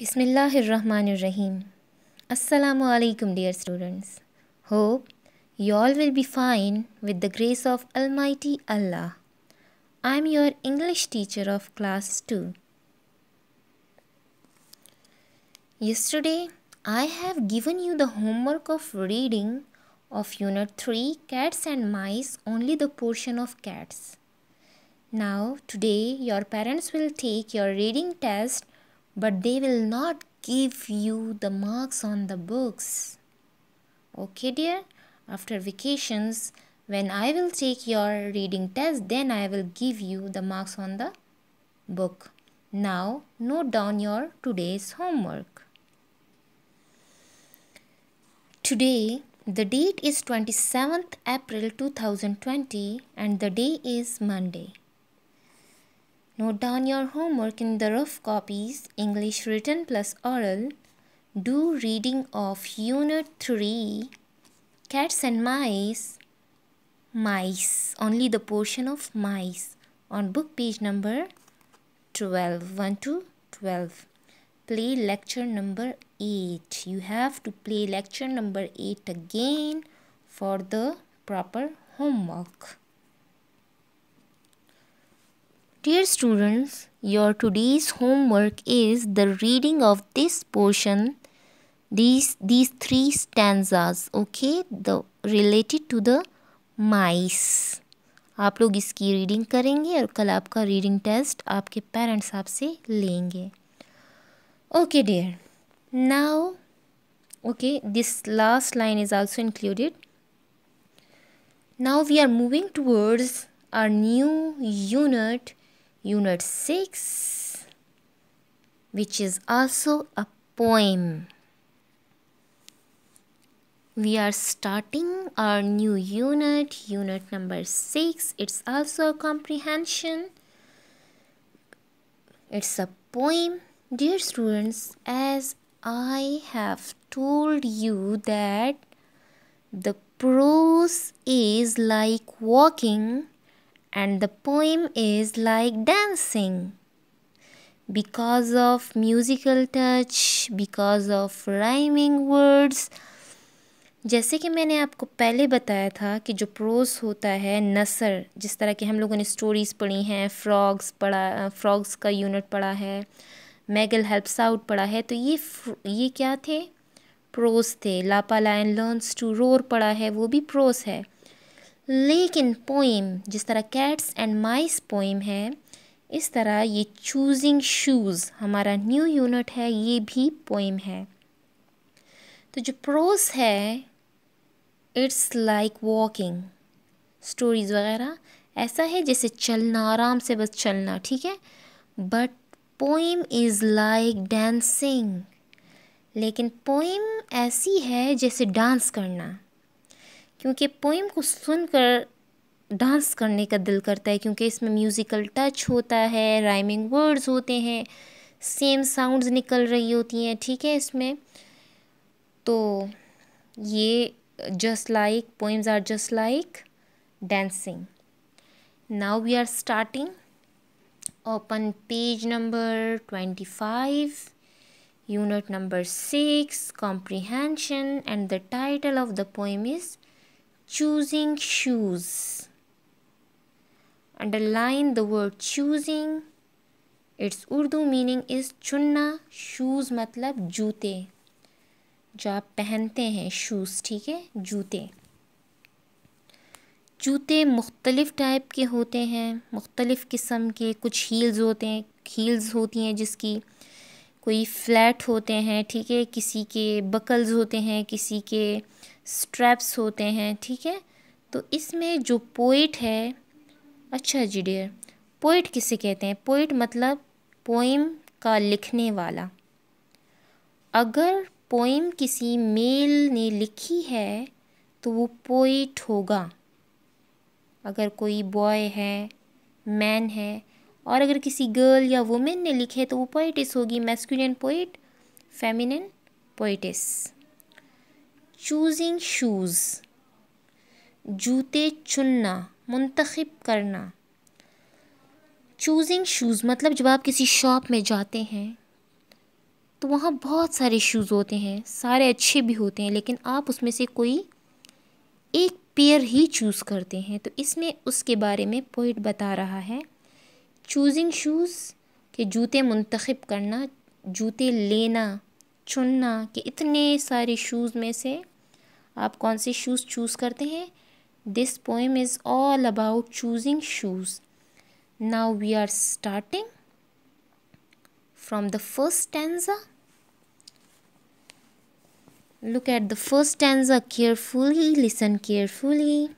Bismillahirrahmanirrahim. Assalamu alaikum dear students. Hope you all will be fine with the grace of Almighty Allah. I am your English teacher of class 2. Yesterday I have given you the homework of reading of unit 3 cats and mice only the portion of cats. Now today your parents will take your reading test but they will not give you the marks on the books. Okay, dear? After vacations, when I will take your reading test, then I will give you the marks on the book. Now, note down your today's homework. Today, the date is 27th April 2020 and the day is Monday. Note down your homework in the rough copies, English written plus oral. Do reading of Unit 3, Cats and Mice, Mice, only the portion of mice on book page number 12, 1 to 12. Play lecture number 8. You have to play lecture number 8 again for the proper homework. Dear students, your today's homework is the reading of this portion, these, these three stanzas, okay, the related to the mice. आप लोग इसकी reading करेंगे और कल आपका reading test आपके parents आपसे लेंगे okay dear now okay this last line is also included now we are moving towards our new unit Unit 6 which is also a poem. We are starting our new unit, unit number 6. It's also a comprehension. It's a poem. Dear students, as I have told you that the prose is like walking and the poem is like dancing because of musical touch because of rhyming words जैसे कि मैंने आपको पहले बताया था कि जो pros होता है नसर जिस तरह की हम लोगों ने स्टोरीज़ पढ़ी हैं फ्रॉग्स पढ़ा फ्रॉग्स का यूनिट पढ़ा है मैगल हेल्प्स आउट पढ़ा है तो ये ये क्या थे प्रोस थे लापा लाइन लर्नस टू रोर पढ़ा है वो भी प्रोस है लेकिन पोइम जिस तरह कैट्स एंड माइस पोइम है इस तरह ये चूजिंग शूज़ हमारा न्यू यूनिट है ये भी पोइम है तो जो प्रोस है इट्स लाइक वॉकिंग स्टोरीज़ वगैरह ऐसा है जैसे चलना आराम से बस चलना ठीक है but poem is like dancing लेकिन पोइम ऐसी है जैसे डांस करना क्योंकि पोइम को सुनकर डांस करने का दिल करता है क्योंकि इसमें म्यूज़िकल टच होता है राइमिंग वर्ड्स होते हैं सेम साउंड्स निकल रही होती हैं ठीक है इसमें तो ये just like poems are just like now we are starting open page number twenty five unit number six comprehension and the title of the poem is choosing shoes. Underline the word choosing. Its Urdu meaning is chunna shoes मतलब जूते जो आप पहनते हैं shoes ठीक है जूते जूते मुख्तलिफ़ टाइप के होते हैं मुख्तलिफ़ किस्म के कुछ हील्स होते हैं हील्स होती हैं जिसकी कोई फ्लैट होते हैं ठीक है किसी के बकल्स होते हैं किसी के स्ट्रैप्स होते हैं ठीक है तो इसमें जो पोइट है अच्छा जी डियर पोइट किसे कहते हैं पोइट मतलब पोइम का लिखने वाला अगर पोइम किसी मेल ने लिखी है तो वो पोइट होगा अगर कोई बॉय है मैन है और अगर किसी गर्ल या वुमेन ने लिखे तो वो पोइटिस होगी masculine poet feminine poetess choosing shoes जूते चुनना मुंतखब करना चूजिंग शूज़ मतलब जब आप किसी शॉप में जाते हैं तो वहाँ बहुत सारे शूज़ होते हैं सारे अच्छे भी होते हैं लेकिन आप उसमें से कोई एक पेयर ही चूज़ करते हैं तो इसमें उसके बारे में पोइट बता रहा है चूजिंग शूज़ के जूते मुंतखब करना जूते लेना चुनना कि इतने सारे शूज़ में से आप कौन से शूज़ चूज़ करते हैं this poem is all about choosing shoes now we are starting from the first stanza look at the first stanza carefully listen carefully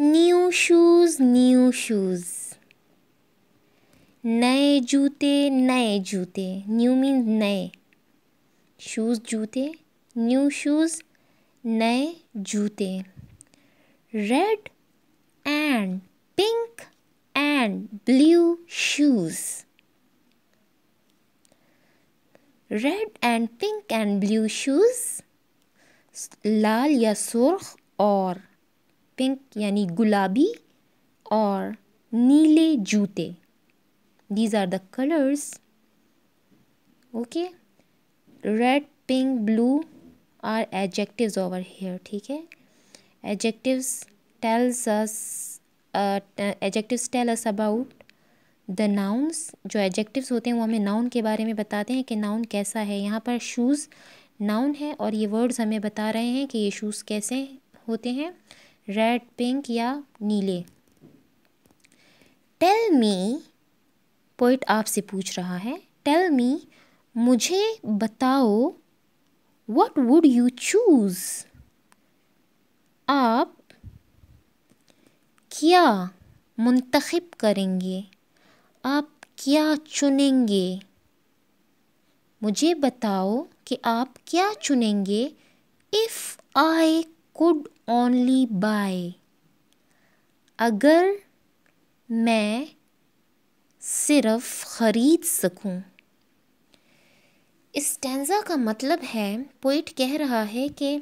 new shoes new shoes नए जूते नए जूते न्यू मीन्स नए shoes जूते new shoes नए जूते red and pink and blue shoes red and pink and blue shoes लाल या सुर्ख और पिंक यानी गुलाबी और नीले जूते these are the colors okay red pink blue are adjectives over here theek hai adjectives tells us uh, adjectives tell us about the nouns जो एडजेक्टिव्स होते हैं वो हमें नाउन के बारे में बताते हैं कि नाउन कैसा है यहाँ पर शूज़ नाउन है और ये वर्ड्स हमें बता रहे हैं कि ये शूज़ कैसे होते हैं रेड पिंक या नीले टेल मी पोइट आपसे पूछ रहा है टेल मी मुझे बताओ वट वुड यू चूज़ आप क्या मुंतखब करेंगे आप क्या चुनेंगे मुझे बताओ कि आप क्या चुनेंगे if I could only buy अगर मैं सिर्फ खरीद सकूं। स्टैंजा का मतलब है पोइट कह रहा है कि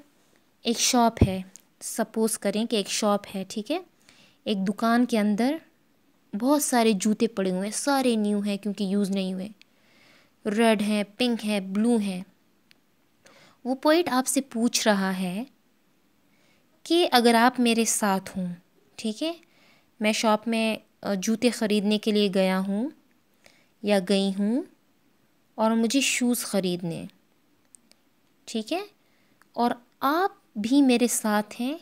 एक शॉप है सपोज़ करें कि एक शॉप है ठीक है एक दुकान के अंदर बहुत सारे जूते पड़े हुए हैं सारे न्यू हैं क्योंकि यूज़ नहीं हुए रेड हैं पिंक हैं ब्लू हैं वो पोइट आपसे पूछ रहा है कि अगर आप मेरे साथ हों ठीक है मैं शॉप में जूते ख़रीदने के लिए गया हूँ या गई हूँ और मुझे शूज़ ख़रीदने ठीक है और आप भी मेरे साथ हैं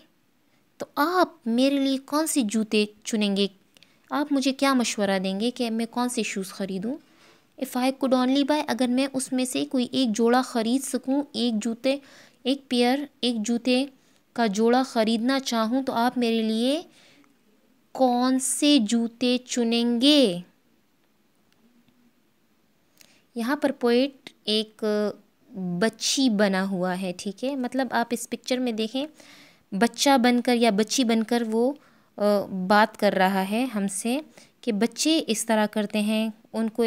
तो आप मेरे लिए कौन से जूते चुनेंगे आप मुझे क्या मशवरा देंगे कि मैं कौन से शूज़ ख़रीदूँ if I could only buy अगर मैं उसमें से कोई एक जोड़ा ख़रीद सकूँ एक जूते एक पेयर एक जूते का जोड़ा ख़रीदना चाहूँ तो आप मेरे लिए कौन से जूते चुनेंगे यहाँ पर पोइट एक बच्ची बना हुआ है ठीक है मतलब आप इस पिक्चर में देखें बच्चा बनकर या बच्ची बनकर वो बात कर रहा है हमसे कि बच्चे इस तरह करते हैं उनको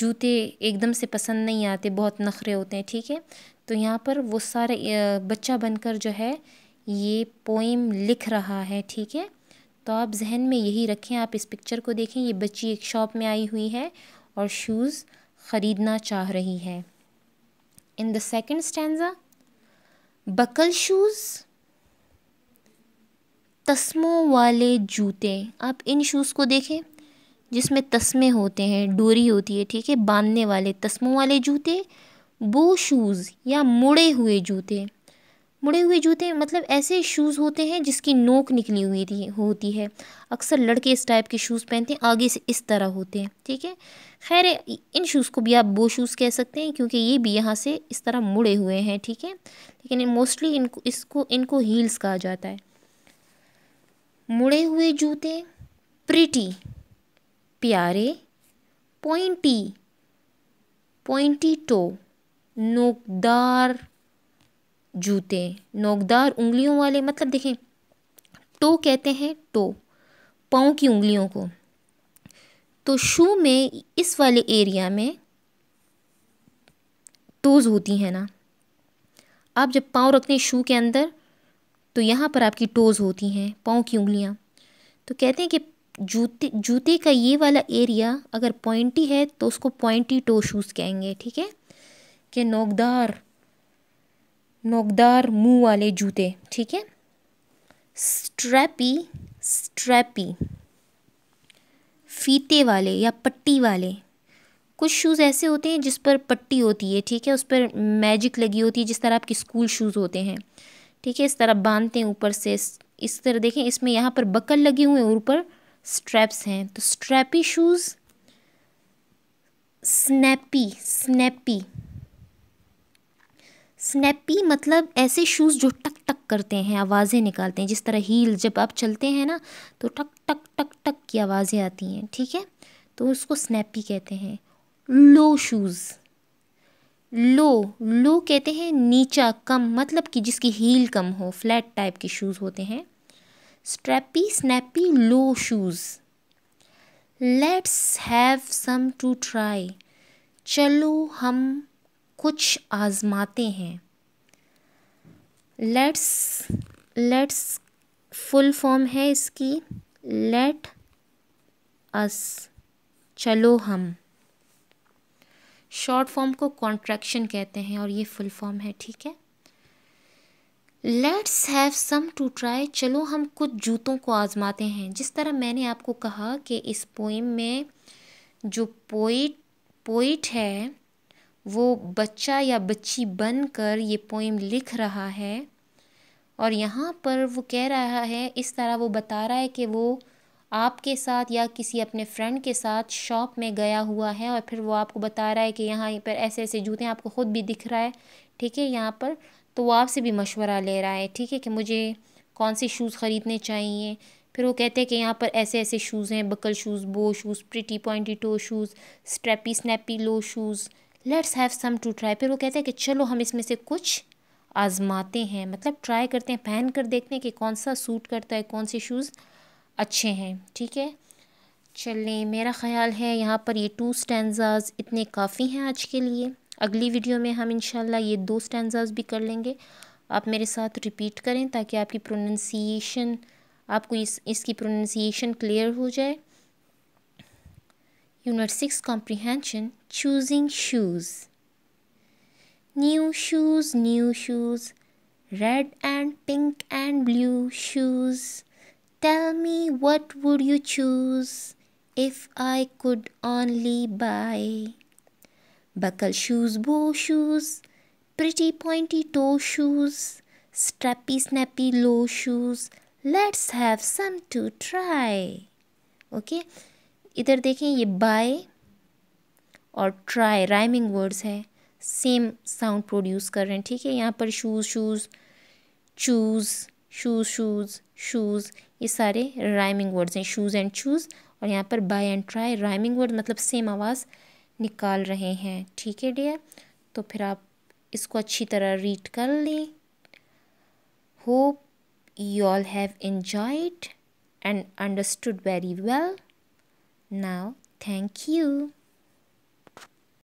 जूते एकदम से पसंद नहीं आते बहुत नखरे होते हैं ठीक है तो यहाँ पर वो सारे बच्चा बनकर जो है ये पोइम लिख रहा है ठीक है तो आप जहन में यही रखें आप इस पिक्चर को देखें ये बच्ची एक शॉप में आई हुई है और शूज़ ख़रीदना चाह रही है in the second stanza buckle shoes तस्मों वाले जूते आप इन शूज़ को देखें जिसमें तस्मे होते हैं डोरी होती है ठीक है बांधने वाले तस्मों वाले जूते बो शूज़ या मुड़े हुए जूते मुड़े हुए जूते मतलब ऐसे शूज़ होते हैं जिसकी नोक निकली हुई थी होती है अक्सर लड़के इस टाइप के शूज़ पहनते हैं आगे से इस तरह होते हैं ठीक है खैर इन शूज़ को भी आप बो शूज़ कह सकते हैं क्योंकि ये भी यहाँ से इस तरह मुड़े हुए हैं ठीक है लेकिन मोस्टली इनको इसको इनको हील्स कहा जाता है मुड़े हुए जूते प्रिटी प्यारे पॉइंटी पॉइंटी टो नोकदार जूते नोकदार उंगलियों वाले मतलब देखें टो कहते हैं टो पाँव की उंगलियों को तो शू में इस वाले एरिया में टोज़ होती हैं ना आप जब पाँव रखते हैं शू के अंदर तो यहाँ पर आपकी टोज़ होती हैं पाँव की उंगलियाँ तो कहते हैं कि जूते जूते का ये वाला एरिया अगर पॉइंटी है तो उसको पॉइंटी टो शूज़ कहेंगे ठीक है कि नोकदार नोकदार मुंह वाले जूते ठीक है स्ट्रैपी स्ट्रैपी फीते वाले या पट्टी वाले कुछ शूज़ ऐसे होते हैं जिस पर पट्टी होती है ठीक है उस पर मैजिक लगी होती है जिस तरह आपके स्कूल शूज़ होते हैं ठीक है इस तरह बांधते हैं ऊपर से इस तरह देखें इसमें यहाँ पर बकल लगे हुए और ऊपर स्ट्रैप्स हैं तो strappy shoes snappy snappy snappy मतलब ऐसे शूज़ जो टक टक करते हैं आवाज़ें निकालते हैं जिस तरह हील जब आप चलते हैं ना तो टक टक टक टक की आवाज़ें आती हैं ठीक है तो उसको स्नैपी कहते हैं लो शूज़ लो लो कहते हैं नीचा कम मतलब कि जिसकी हील कम हो फ्लैट टाइप के शूज़ होते हैं strappy snappy low shoes let's have some to try चलो हम कुछ आज़माते हैं लेट्स लेट्स फुल फॉर्म है इसकी लेट अस चलो हम शॉर्ट फॉर्म को कॉन्ट्रैक्शन कहते हैं और ये फुल फॉर्म है ठीक है let's have some to try चलो हम कुछ जूतों को आज़माते हैं जिस तरह मैंने आपको कहा कि इस पोइम में जो पोइट पोइट है वो बच्चा या बच्ची बनकर ये पोइम लिख रहा है और यहाँ पर वो कह रहा है इस तरह वो बता रहा है कि वो आपके साथ या किसी अपने फ्रेंड के साथ शॉप में गया हुआ है और फिर वो आपको बता रहा है कि यहाँ पर ऐसे ऐसे जूते हैं आपको ख़ुद भी दिख रहा है ठीक है यहाँ पर तो वो आपसे भी मशवरा ले रहा है ठीक है कि मुझे कौन से शूज़ ख़रीदने चाहिए फिर वो कहते हैं कि यहाँ पर ऐसे ऐसे शूज़ हैं buckle shoes bow shoes pretty pointy toe shoes strappy snappy low shoes let's have some to try फिर वो कहते हैं कि चलो हम इसमें से कुछ आजमाते हैं मतलब ट्राई करते हैं पहन कर देखते हैं कि कौन सा सूट करता है कौन से शूज़ अच्छे हैं ठीक है चलें मेरा ख़्याल है यहाँ पर ये टू स्टैंडज़ाज इतने काफ़ी हैं आज के लिए अगली वीडियो में हम इन ये दो स्टैंडज़ाज भी कर लेंगे आप मेरे साथ रिपीट करें ताकि आपकी प्रोनंसिएशन आपको इस इसकी प्रोनंसिएशन क्लियर हो जाए Unit 6 Comprehension Choosing Shoes. New shoes, new shoes, red and pink and blue shoes. Tell me what would you choose if I could only buy? Buckle shoes, bow shoes, pretty pointy toe shoes, strappy snappy low shoes. Let's have some to try. Okay. इधर देखें ये buy और try rhyming words है same sound produce कर रहे हैं ठीक है यहाँ पर shoes shoes choose shoes shoes shoes ये सारे राइमिंग वर्ड्स हैं शूज़ एंड चूज़ और यहाँ पर buy and try rhyming word मतलब सेम आवाज़ निकाल रहे हैं ठीक है डियर तो फिर आप इसको अच्छी तरह रीड कर लें hope you all have enjoyed and understood very well Now, thank you.